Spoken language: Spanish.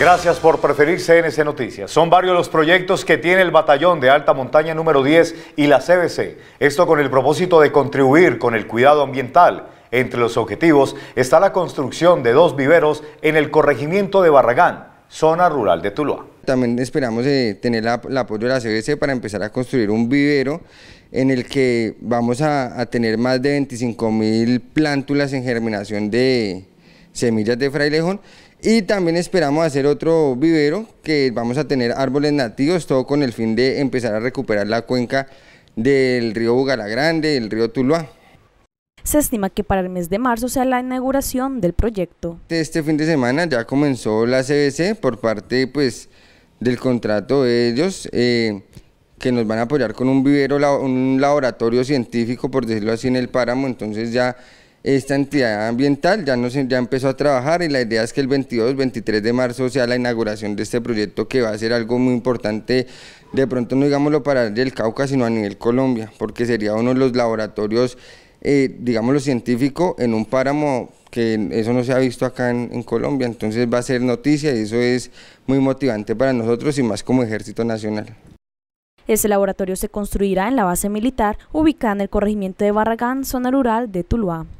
Gracias por preferir CNC Noticias. Son varios los proyectos que tiene el Batallón de Alta Montaña número 10 y la CBC. Esto con el propósito de contribuir con el cuidado ambiental. Entre los objetivos está la construcción de dos viveros en el corregimiento de Barragán, zona rural de Tuluá. También esperamos eh, tener el apoyo de la CBC para empezar a construir un vivero en el que vamos a tener más de 25 mil plántulas en germinación de, semillas de frailejón. Y también esperamos hacer otro vivero que vamos a tener árboles nativos, todo con el fin de empezar a recuperar la cuenca del río Bugalá Grande, el río Tuluá. Se estima que para el mes de marzo sea la inauguración del proyecto. Este fin de semana ya comenzó la CBC por parte pues, del contrato de ellos, eh, que nos van a apoyar con un vivero, un laboratorio científico, por decirlo así, en el páramo. Entonces ya esta entidad ambiental ya, ya empezó a trabajar y la idea es que el 22, 23 de marzo sea la inauguración de este proyecto que va a ser algo muy importante, de pronto no digámoslo para el Cauca, sino a nivel Colombia, porque sería uno de los laboratorios, eh, digámoslo científico, en un páramo que eso no se ha visto acá en, en, Colombia, entonces va a ser noticia y eso es muy motivante para nosotros y más como Ejército Nacional. Ese laboratorio se construirá en la base militar ubicada en el corregimiento de Barragán, zona rural de Tuluá.